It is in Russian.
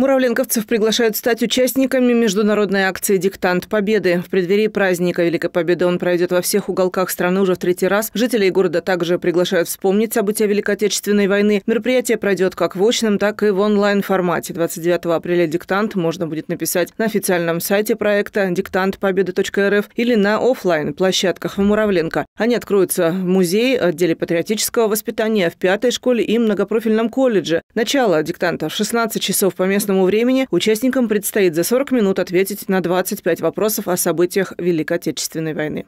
Муравленковцев приглашают стать участниками международной акции «Диктант Победы». В преддверии праздника Великой Победы он пройдет во всех уголках страны уже в третий раз. Жителей города также приглашают вспомнить события Великой Отечественной войны. Мероприятие пройдет как в очном, так и в онлайн-формате. 29 апреля «Диктант» можно будет написать на официальном сайте проекта диктантпобеды.рф или на офлайн площадках в Муравленко. Они откроются в музее, отделе патриотического воспитания, в пятой школе и многопрофильном колледже. Начало диктанта в 16 часов по местному местному времени участникам предстоит за 40 минут ответить на 25 вопросов о событиях Великой Отечественной войны.